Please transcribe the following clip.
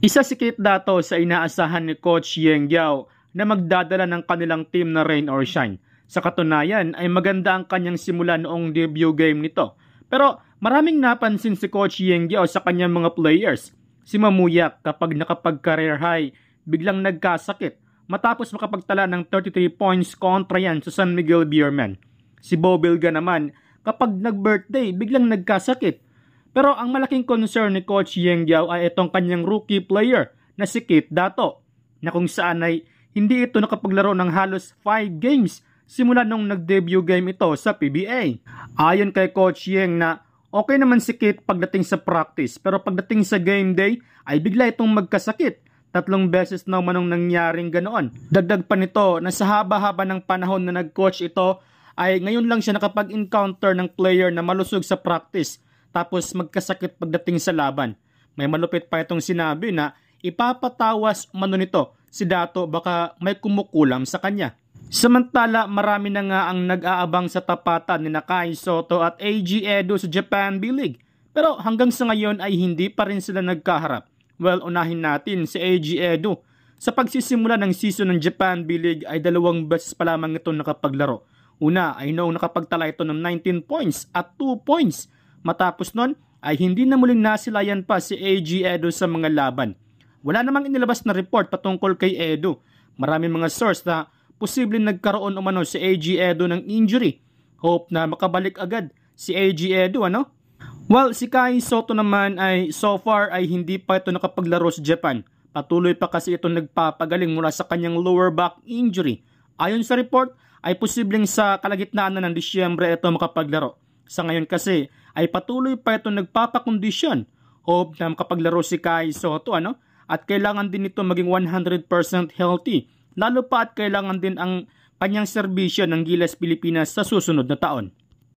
Isa si Kit Dato sa inaasahan ni Coach Yeng Yao na magdadala ng kanilang team na rain or shine. Sa katunayan ay maganda ang kanyang simula noong debut game nito. Pero maraming napansin si Coach Yeng Yao sa kanyang mga players. Si Mamuyak kapag nakapag-career high, biglang nagkasakit matapos makapagtala ng 33 points kontra yan sa San Miguel Beerman. Si Bobilga naman, kapag nag-birthday, biglang nagkasakit pero ang malaking concern ni Coach Yeng Yao ay itong kanyang rookie player na si Kate Dato na kung saan ay hindi ito nakapaglaro ng halos 5 games simula nung nag-debut game ito sa PBA. Ayon kay Coach Yeng na okay naman si Kate pagdating sa practice pero pagdating sa game day ay bigla itong magkasakit. Tatlong beses na manong nangyaring ganoon. Dagdag pa nito na sa haba-haba ng panahon na nag-coach ito ay ngayon lang siya nakapag-encounter ng player na malusog sa practice tapos magkasakit pagdating sa laban. May malupit pa itong sinabi na ipapatawas mano nito si Dato baka may kumukulam sa kanya. Samantala, marami na nga ang nag-aabang sa tapatan ni Nakai Soto at AG Edo sa Japan B-League. Pero hanggang sa ngayon ay hindi pa rin sila nagkaharap. Well, unahin natin si AG Edo. Sa pagsisimula ng season ng Japan B-League ay dalawang beses pa lamang ito nakapaglaro. Una ay noong nakapagtala ito ng 19 points at 2 points Matapos nun ay hindi na muling nasilayan pa si AG Edo sa mga laban. Wala namang inilabas na report patungkol kay Edo. Maraming mga source na posibleng nagkaroon umano si AG Edo ng injury. Hope na makabalik agad si AG Edo ano? Well, si Kai Soto naman ay so far ay hindi pa ito nakapaglaro sa Japan. Patuloy pa kasi ito nagpapagaling mula sa kanyang lower back injury. Ayon sa report, ay posibleng sa kalagitnaan na ng Disyembre ito makapaglaro. Sa ngayon kasi ay patuloy pa itong nagpapakondisyon o na makapaglaro si Kai Soto ano? At kailangan din ito maging 100% healthy. Lalo pa at kailangan din ang kanyang serbisyo ng Gilas Pilipinas sa susunod na taon.